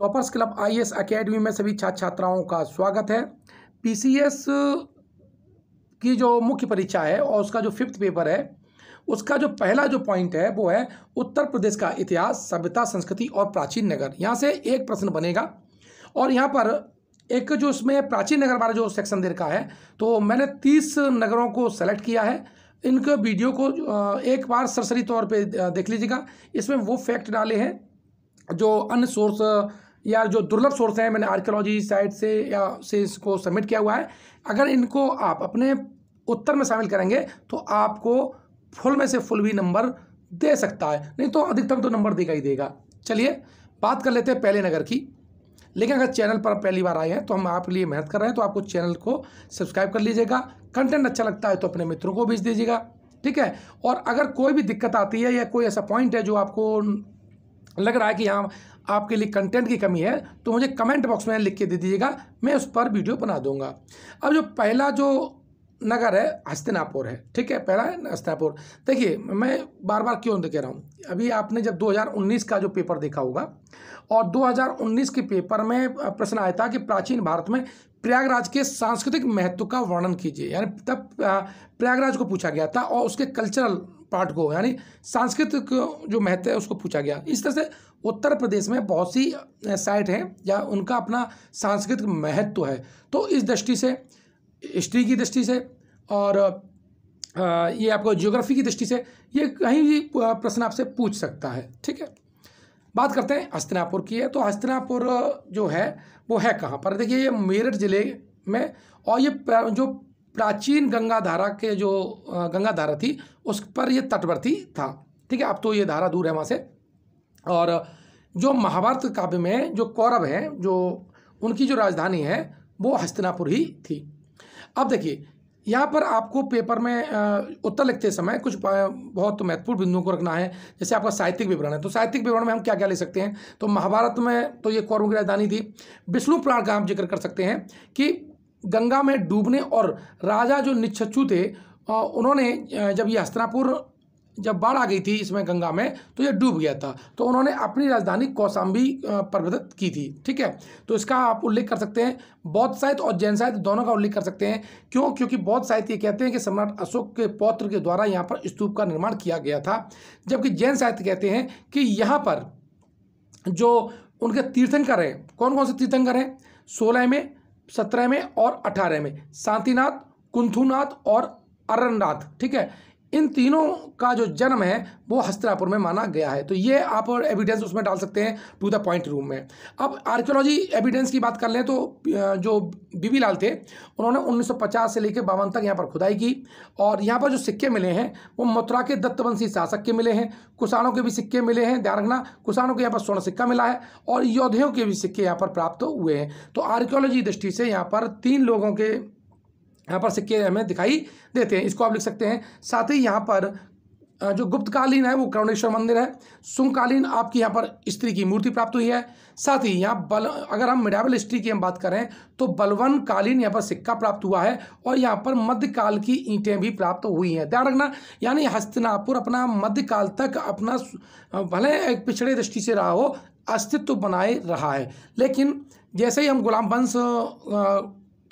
toppers club I S academy में सभी छात्र छात्राओं का स्वागत है पीसीएस की जो मुख्य परीक्षा है और उसका जो फिफ्थ पेपर है उसका जो पहला जो पॉइंट है वो है उत्तर प्रदेश का इतिहास सभ्यता संस्कृति और प्राचीन नगर यहाँ से एक प्रश्न बनेगा और यहाँ पर एक जो इसमें प्राचीन नगर वाला जो सेक्शन दे रखा है तो मैंने तीस नगरों को सेलेक्ट किया है इनके वीडियो को एक बार सरसरी तौर पे देख लीजिएगा इसमें वो फैक्ट डाले हैं जो अन्य सोर्स या जो दुर्लभ सोर्स हैं मैंने आर्कियोलॉजी साइट से या से इसको सबमिट किया हुआ है अगर इनको आप अपने उत्तर में शामिल करेंगे तो आपको फुल में से फुल भी नंबर दे सकता है नहीं तो अधिकतम तो नंबर देगा ही देगा चलिए बात कर लेते हैं पहले नगर की लेकिन अगर चैनल पर पहली बार आए हैं तो हम आपके लिए मेहनत कर रहे हैं तो आपको चैनल को सब्सक्राइब कर लीजिएगा कंटेंट अच्छा लगता है तो अपने मित्रों को भेज दीजिएगा ठीक है और अगर कोई भी दिक्कत आती है या कोई ऐसा पॉइंट है जो आपको लग रहा है कि यहाँ आपके लिए कंटेंट की कमी है तो मुझे कमेंट बॉक्स में लिख के दे दीजिएगा मैं उस पर वीडियो बना दूंगा अब जो पहला जो नगर है हस्तिनापुर है ठीक है पहला है हस्तिनापुर देखिए मैं बार बार क्यों कह रहा हूँ अभी आपने जब 2019 का जो पेपर देखा होगा और 2019 के पेपर में प्रश्न आया था कि प्राचीन भारत में प्रयागराज के सांस्कृतिक महत्व का वर्णन कीजिए यानी तब प्रयागराज को पूछा गया था और उसके कल्चरल पाठ को यानी सांस्कृतिक जो महत्व है उसको पूछा गया इस तरह से उत्तर प्रदेश में बहुत सी साइट हैं या उनका अपना सांस्कृतिक महत्व तो है तो इस दृष्टि से हिस्ट्री की दृष्टि से और ये आपको ज्योग्राफी की दृष्टि से ये कहीं भी प्रश्न आपसे पूछ सकता है ठीक है बात करते हैं हस्तिनापुर की है तो हस्तिनापुर जो है वो है कहाँ पर देखिए ये मेरठ ज़िले में और ये जो प्राचीन गंगा धारा के जो गंगा धारा थी उस पर यह तटवर्ती था ठीक है अब तो ये धारा दूर है वहाँ से और जो महाभारत काव्य में जो कौरव हैं जो उनकी जो राजधानी है वो हस्तिनापुर ही थी अब देखिए यहाँ पर आपको पेपर में उत्तर लिखते समय कुछ बहुत महत्वपूर्ण बिंदुओं को रखना है जैसे आपका साहित्यिक विवरण है तो साहित्यिक विवरण में हम क्या क्या ले सकते हैं तो महाभारत में तो ये कौरव की राजधानी थी विष्णु प्राण का हम जिक्र कर सकते हैं कि गंगा में डूबने और राजा जो निच्छच्चू थे उन्होंने जब ये हस्तनापुर जब बाढ़ आ गई थी इसमें गंगा में तो ये डूब गया था तो उन्होंने अपनी राजधानी कौसाम्बी प्रबदत्त की थी ठीक है तो इसका आप उल्लेख कर सकते हैं बौद्ध साहित्य और जैन साहित्य दोनों का उल्लेख कर सकते हैं क्यों क्योंकि बौद्ध साहित्य ये कहते हैं कि सम्राट अशोक के पौत्र के द्वारा यहाँ पर स्तूप का निर्माण किया गया था जबकि जैन साहित्य कहते हैं कि यहाँ पर जो उनके तीर्थंकर हैं कौन कौन से तीर्थंकर हैं सोलह में सत्रह में और अठारह में शांतिनाथ कुंथुनाथ और अरननाथ ठीक है इन तीनों का जो जन्म है वो हस्तिनापुर में माना गया है तो ये आप एविडेंस उसमें डाल सकते हैं टू द पॉइंट रूम में अब आर्कियोलॉजी एविडेंस की बात कर लें तो जो बीबी लाल थे उन्होंने 1950 से लेकर बावन तक यहाँ पर खुदाई की और यहाँ पर जो सिक्के मिले हैं वो मथुरा के दत्तवंशी शासक के मिले हैं कुसानों के भी सिक्के मिले हैं ध्यान रखना कुसानों के यहाँ पर स्वर्ण सिक्का मिला है और योद्धयों के भी सिक्के यहाँ पर प्राप्त हुए हैं तो आर्कियोलॉजी दृष्टि से यहाँ पर तीन लोगों के यहाँ पर सिक्के हमें दिखाई देते हैं इसको आप लिख सकते हैं साथ ही यहाँ पर जो गुप्तकालीन है वो करुणेश्वर मंदिर है सुंगकालीन आपकी यहाँ पर स्त्री की मूर्ति प्राप्त हुई है साथ ही यहाँ बल अगर हम मिडावल हिस्ट्री की हम बात करें तो बलवन कालीन यहाँ पर सिक्का प्राप्त हुआ है और यहाँ पर मध्यकाल की ईंटें भी प्राप्त हुई हैं ध्यान रखना यानी हस्तिनापुर अपना मध्यकाल तक अपना भले एक पिछड़े दृष्टि से रहा हो अस्तित्व बनाए रहा है लेकिन जैसे ही हम गुलाम वंश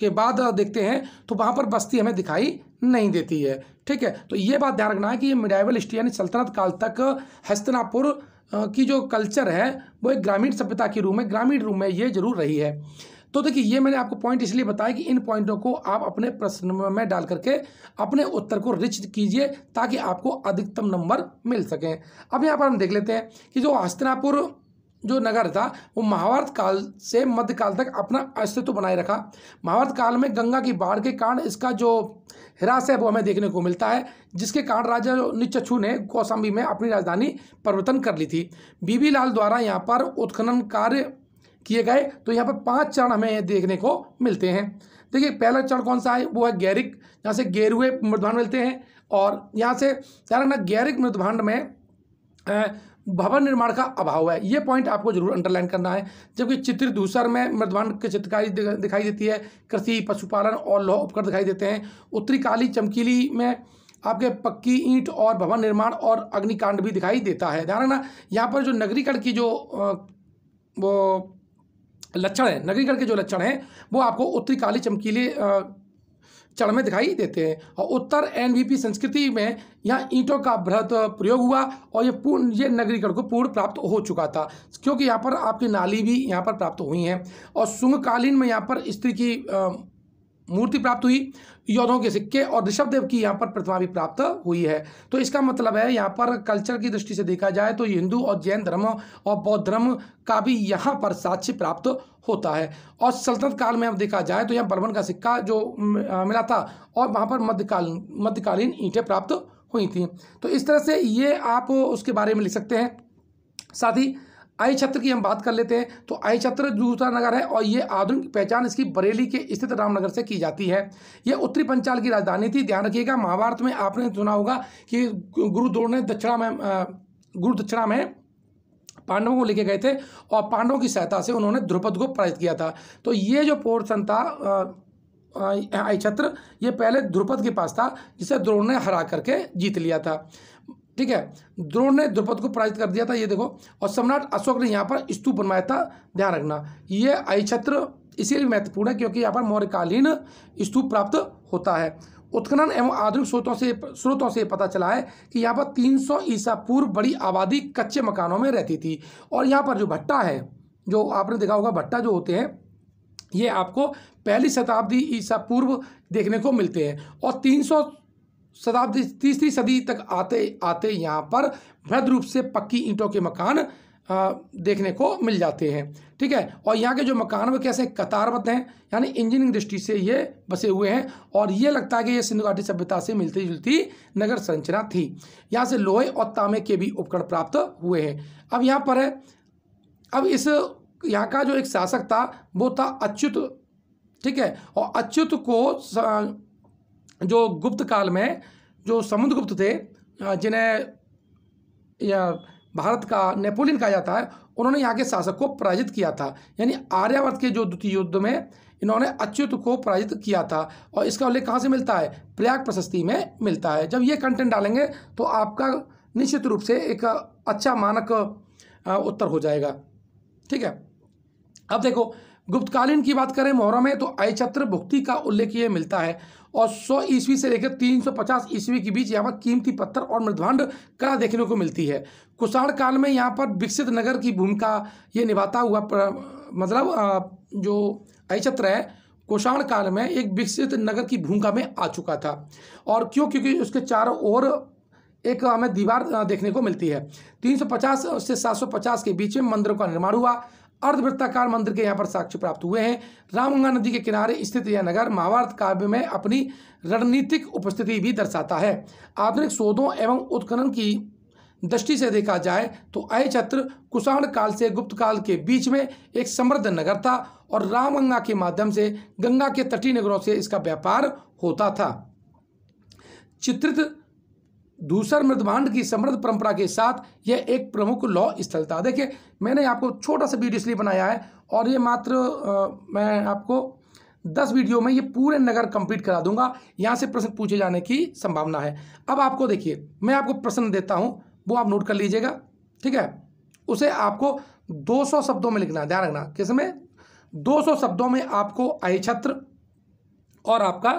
के बाद देखते हैं तो वहाँ पर बस्ती हमें दिखाई नहीं देती है ठीक है तो ये बात ध्यान रखना है कि ये मिडाइवल हिस्ट्री यानी सल्तनत काल तक हस्तनापुर की जो कल्चर है वो एक ग्रामीण सभ्यता की रूम है ग्रामीण रूम में ये जरूर रही है तो देखिए ये मैंने आपको पॉइंट इसलिए बताया कि इन पॉइंटों को आप अपने प्रश्न में डाल करके अपने उत्तर को रिच कीजिए ताकि आपको अधिकतम नंबर मिल सकें अब यहाँ पर हम देख लेते हैं कि जो हस्तनापुर जो नगर था वो महाभारत काल से मध्यकाल तक अपना अस्तित्व बनाए रखा महाभारत काल में गंगा की बाढ़ के कारण इसका जो हिरास है वो हमें देखने को मिलता है जिसके कारण राजा निचु ने कौसम्बी में अपनी राजधानी परिवर्तन कर ली थी बीबी लाल द्वारा यहाँ पर उत्खनन कार्य किए गए तो यहाँ पर पाँच चरण हमें देखने को मिलते हैं देखिए पहला चरण कौन सा है वो है गैरिक यहाँ से गेरुए मृदभांड मिलते हैं और यहाँ से क्या ना गैरिक मृदभांड में भवन निर्माण का अभाव है ये पॉइंट आपको जरूर अंडरलाइन करना है जबकि चित्र दूसर में मृदवान की चित्रकारी दिखाई देती है कृषि पशुपालन और लौह उपकरण दिखाई देते हैं उत्तरी काली चमकीली में आपके पक्की ईंट और भवन निर्माण और अग्निकांड भी दिखाई देता है ध्यान रखना यहाँ पर जो नगरीकरण की जो वो लक्षण है नगरीकरण के जो लक्षण हैं वो आपको उत्तरी काली चमकीले चढ़ में दिखाई देते हैं और उत्तर एन संस्कृति में यहाँ ईंटों का बृहद प्रयोग हुआ और ये पूर्ण ये नगरीकरण को पूर्ण प्राप्त हो चुका था क्योंकि यहाँ पर आपकी नाली भी यहाँ पर प्राप्त हुई हैं और शुभकालीन में यहाँ पर स्त्री की मूर्ति प्राप्त हुई योधों के सिक्के और ऋषभदेव की यहाँ पर प्रतिमा भी प्राप्त हुई है तो इसका मतलब है यहाँ पर कल्चर की दृष्टि से देखा जाए तो हिंदू और जैन धर्म और बौद्ध धर्म का भी यहाँ पर साक्ष्य प्राप्त होता है और सल्तनत काल में अब देखा जाए तो यहाँ बर्मन का सिक्का जो मिला था और वहाँ पर मध्यकालीन मध्यकालीन ईंटें प्राप्त हुई थी तो इस तरह से ये आप उसके बारे में लिख सकते हैं साथ ही आई छत्र की हम बात कर लेते हैं तो आई छत्र दूसरा नगर है और ये आधुनिक पहचान इसकी बरेली के स्थित रामनगर से की जाती है ये उत्तरी पंचाल की राजधानी थी ध्यान रखिएगा महाभारत में आपने सुना होगा कि गुरु द्रोण ने दक्षिणा में गुरु दक्षिणा में पांडवों को लेके गए थे और पांडवों की सहायता से उन्होंने ध्रुपद को पराजित किया था तो ये जो पोर्सन था आई छत्र ये पहले ध्रुपद के पास था जिसे द्रोण ने हरा करके जीत लिया था ठीक है द्रोण ने द्रुपद को पराजित कर दिया था ये देखो और सम्राट अशोक ने यहाँ पर स्तूप बनवाया था ध्यान रखना ये अयक्षत्र इसीलिए महत्वपूर्ण है क्योंकि यहाँ पर मौर्यकालीन स्तूप प्राप्त होता है उत्खनन एवं आधुनिक स्रोतों से स्रोतों से पता चला है कि यहाँ पर 300 ईसा पूर्व बड़ी आबादी कच्चे मकानों में रहती थी और यहाँ पर जो भट्टा है जो आपने देखा होगा भट्टा जो होते हैं ये आपको पहली शताब्दी ईसा पूर्व देखने को मिलते हैं और शताब्दी तीसरी सदी तक आते आते यहाँ पर वृद्ध रूप से पक्की ईंटों के मकान आ, देखने को मिल जाते हैं ठीक है और यहाँ के जो मकान वो कैसे कतारबद्ध हैं यानी इंजीनियरिंग दृष्टि से ये बसे हुए हैं और ये लगता है कि ये सिंधु घाटी सभ्यता से मिलती जुलती नगर संरचना थी यहाँ से लोहे और तांबे के भी उपकरण प्राप्त हुए हैं अब यहाँ पर है अब इस यहाँ का जो एक शासक था वो था अच्युत ठीक है और अच्युत को जो गुप्त काल में जो समुद्रगुप्त थे जिन्हें या भारत का नेपोलियन कहा जाता है उन्होंने यहाँ के शासक को पराजित किया था यानी आर्यावर्त के जो द्वितीय युद्ध में इन्होंने अच्युत को पराजित किया था और इसका उल्लेख कहाँ से मिलता है प्रयाग प्रशस्ति में मिलता है जब ये कंटेंट डालेंगे तो आपका निश्चित रूप से एक अच्छा मानक उत्तर हो जाएगा ठीक है अब देखो गुप्तकालीन की बात करें मोहरम में तो अयचत्र भुक्ति का उल्लेख ये मिलता है और 100 ईस्वी से लेकर 350 ईस्वी के बीच यहाँ पर कीमती पत्थर और मृदभांड कला देखने को मिलती है कुषाण काल में यहाँ पर विकसित नगर की भूमिका ये निभाता हुआ मतलब जो अक्षत्र है कुषाण काल में एक विकसित नगर की भूमिका में आ चुका था और क्यों क्योंकि उसके चारों ओर एक हमें दीवार देखने को मिलती है 350 से 750 के बीच में मंदिरों का निर्माण हुआ अर्धवृत्ताकार मंदिर के यहाँ पर साक्ष्य प्राप्त हुए हैं रामगंगा नदी के किनारे स्थित यह नगर महाभारत काव्य में अपनी रणनीतिक उपस्थिति भी दर्शाता है आधुनिक शोधों एवं उत्खनन की दृष्टि से देखा जाए तो अय छत्र कुषाण काल से गुप्त काल के बीच में एक समृद्ध नगर था और रामगंगा के माध्यम से गंगा के तटीय नगरों से इसका व्यापार होता था चित्रित दूसर मृदभांड की समृद्ध परंपरा के साथ यह एक प्रमुख लौ स्थल था देखिए मैंने आपको छोटा सा वीडियो इसलिए बनाया है और ये मात्र आ, मैं आपको दस वीडियो में ये पूरे नगर कंप्लीट करा दूंगा यहाँ से प्रश्न पूछे जाने की संभावना है अब आपको देखिए मैं आपको प्रश्न देता हूँ वो आप नोट कर लीजिएगा ठीक है उसे आपको 200 शब्दों में लिखना है ध्यान रखना किस में दो शब्दों में आपको आई छत्र और आपका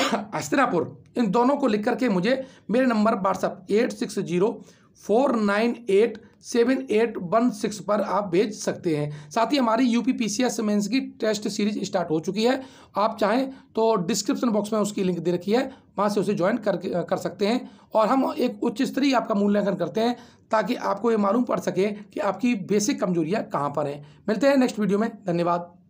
हस्तिनापुर इन दोनों को लिख करके मुझे मेरे number WhatsApp eight six zero four nine eight seven eight one six पर आप भेज सकते हैं साथ ही हमारी U P P C S mains की टेस्ट सीरीज स्टार्ट हो चुकी है आप चाहें तो डिस्क्रिप्शन बॉक्स में उसकी लिंक दे रखी है वहाँ से उसे ज्वाइन कर कर सकते हैं और हम एक उच्च स्तरीय आपका मूल्यांकन करते हैं ताकि आपको ये मालूम पड़ सके कि आपकी बेसिक कमजोरियाँ कहाँ पर हैं मिलते हैं नेक्स्ट वीडियो में धन्यवाद